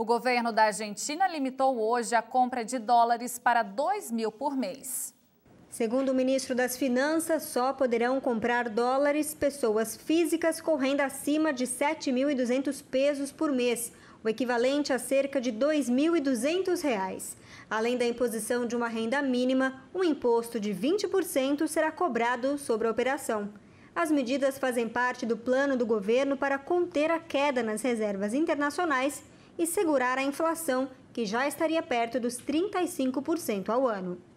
O governo da Argentina limitou hoje a compra de dólares para 2 mil por mês. Segundo o ministro das Finanças, só poderão comprar dólares pessoas físicas com renda acima de 7.200 pesos por mês, o equivalente a cerca de R$ 2.200. Além da imposição de uma renda mínima, um imposto de 20% será cobrado sobre a operação. As medidas fazem parte do plano do governo para conter a queda nas reservas internacionais e segurar a inflação, que já estaria perto dos 35% ao ano.